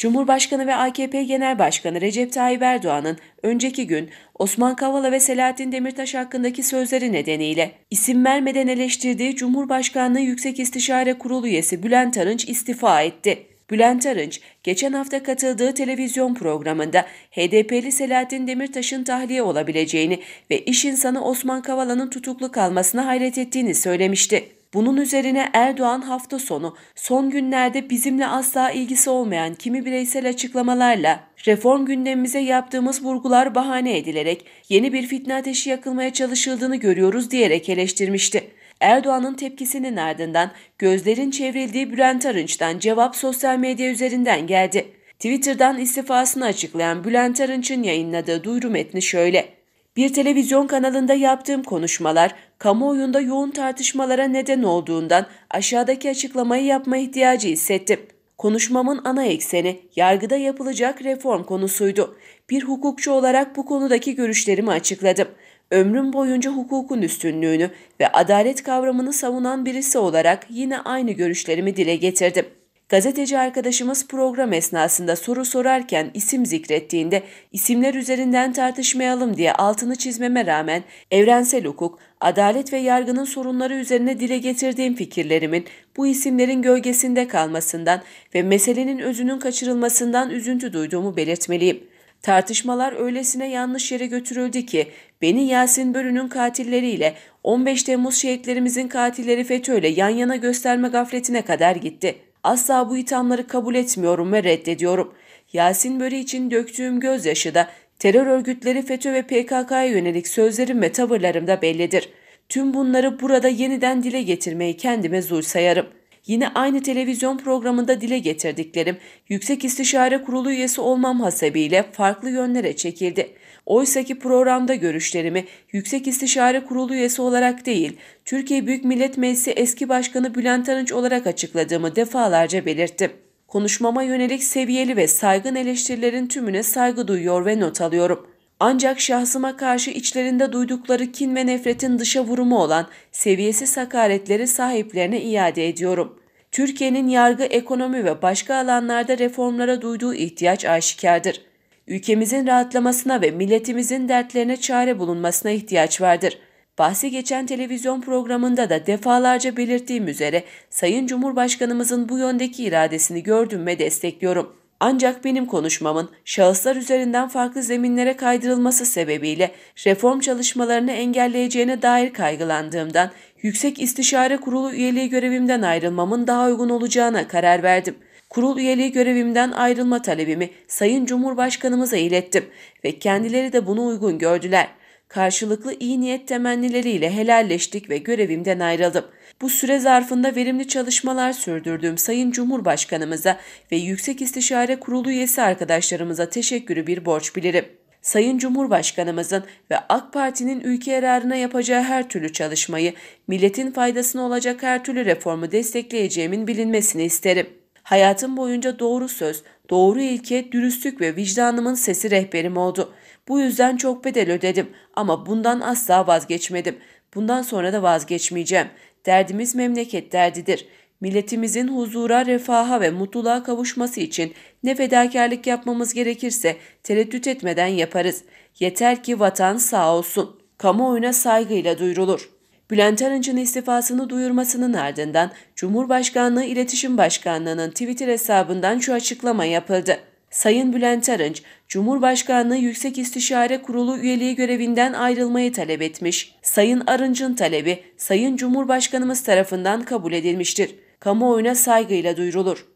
Cumhurbaşkanı ve AKP Genel Başkanı Recep Tayyip Erdoğan'ın önceki gün Osman Kavala ve Selahattin Demirtaş hakkındaki sözleri nedeniyle isim vermeden eleştirdiği Cumhurbaşkanlığı Yüksek İstişare Kurulu üyesi Bülent Arınç istifa etti. Bülent Arınç, geçen hafta katıldığı televizyon programında HDP'li Selahattin Demirtaş'ın tahliye olabileceğini ve iş insanı Osman Kavala'nın tutuklu kalmasına hayret ettiğini söylemişti. Bunun üzerine Erdoğan hafta sonu son günlerde bizimle asla ilgisi olmayan kimi bireysel açıklamalarla reform gündemimize yaptığımız vurgular bahane edilerek yeni bir fitne ateşi yakılmaya çalışıldığını görüyoruz diyerek eleştirmişti. Erdoğan'ın tepkisinin ardından gözlerin çevrildiği Bülent Arınç'tan cevap sosyal medya üzerinden geldi. Twitter'dan istifasını açıklayan Bülent Arınç'ın yayınladığı duyuru metni şöyle bir televizyon kanalında yaptığım konuşmalar kamuoyunda yoğun tartışmalara neden olduğundan aşağıdaki açıklamayı yapma ihtiyacı hissettim. Konuşmamın ana ekseni yargıda yapılacak reform konusuydu. Bir hukukçu olarak bu konudaki görüşlerimi açıkladım. Ömrüm boyunca hukukun üstünlüğünü ve adalet kavramını savunan birisi olarak yine aynı görüşlerimi dile getirdim. Gazeteci arkadaşımız program esnasında soru sorarken isim zikrettiğinde isimler üzerinden tartışmayalım diye altını çizmeme rağmen evrensel hukuk, adalet ve yargının sorunları üzerine dile getirdiğim fikirlerimin bu isimlerin gölgesinde kalmasından ve meselenin özünün kaçırılmasından üzüntü duyduğumu belirtmeliyim. Tartışmalar öylesine yanlış yere götürüldü ki beni Yasin Bölü'nün katilleriyle 15 Temmuz şehitlerimizin katilleri FETÖ'yle yan yana gösterme gafletine kadar gitti.'' Asla bu ithamları kabul etmiyorum ve reddediyorum. Yasin Börü için döktüğüm gözyaşı da terör örgütleri FETÖ ve PKK'ya yönelik sözlerim ve tavırlarım da bellidir. Tüm bunları burada yeniden dile getirmeyi kendime zul sayarım.'' yine aynı televizyon programında dile getirdiklerim Yüksek İstişare Kurulu üyesi olmam hasebiyle farklı yönlere çekildi. Oysaki programda görüşlerimi Yüksek İstişare Kurulu üyesi olarak değil, Türkiye Büyük Millet Meclisi eski başkanı Bülent Arınç olarak açıkladığımı defalarca belirttim. Konuşmama yönelik seviyeli ve saygın eleştirilerin tümüne saygı duyuyor ve not alıyorum.'' Ancak şahsıma karşı içlerinde duydukları kin ve nefretin dışa vurumu olan seviyesiz hakaretleri sahiplerine iade ediyorum. Türkiye'nin yargı, ekonomi ve başka alanlarda reformlara duyduğu ihtiyaç aşikardır. Ülkemizin rahatlamasına ve milletimizin dertlerine çare bulunmasına ihtiyaç vardır. Bahsi geçen televizyon programında da defalarca belirttiğim üzere Sayın Cumhurbaşkanımızın bu yöndeki iradesini gördüm ve destekliyorum.'' Ancak benim konuşmamın şahıslar üzerinden farklı zeminlere kaydırılması sebebiyle reform çalışmalarını engelleyeceğine dair kaygılandığımdan Yüksek İstişare Kurulu üyeliği görevimden ayrılmamın daha uygun olacağına karar verdim. Kurul üyeliği görevimden ayrılma talebimi Sayın Cumhurbaşkanımıza ilettim ve kendileri de bunu uygun gördüler.'' Karşılıklı iyi niyet temennileriyle helalleştik ve görevimden ayrıldım. Bu süre zarfında verimli çalışmalar sürdürdüğüm Sayın Cumhurbaşkanımıza ve Yüksek İstişare Kurulu üyesi arkadaşlarımıza teşekkürü bir borç bilirim. Sayın Cumhurbaşkanımızın ve AK Parti'nin ülke yararına yapacağı her türlü çalışmayı, milletin faydasına olacak her türlü reformu destekleyeceğimin bilinmesini isterim. Hayatım boyunca doğru söz, doğru ilke, dürüstlük ve vicdanımın sesi rehberim oldu.'' Bu yüzden çok bedel ödedim ama bundan asla vazgeçmedim. Bundan sonra da vazgeçmeyeceğim. Derdimiz memleket derdidir. Milletimizin huzura, refaha ve mutluluğa kavuşması için ne fedakarlık yapmamız gerekirse tereddüt etmeden yaparız. Yeter ki vatan sağ olsun. Kamuoyuna saygıyla duyurulur. Bülent Arınç'ın istifasını duyurmasının ardından Cumhurbaşkanlığı İletişim Başkanlığı'nın Twitter hesabından şu açıklama yapıldı. Sayın Bülent Arınç, Cumhurbaşkanlığı Yüksek İstişare Kurulu üyeliği görevinden ayrılmayı talep etmiş. Sayın Arınç'ın talebi Sayın Cumhurbaşkanımız tarafından kabul edilmiştir. Kamuoyuna saygıyla duyurulur.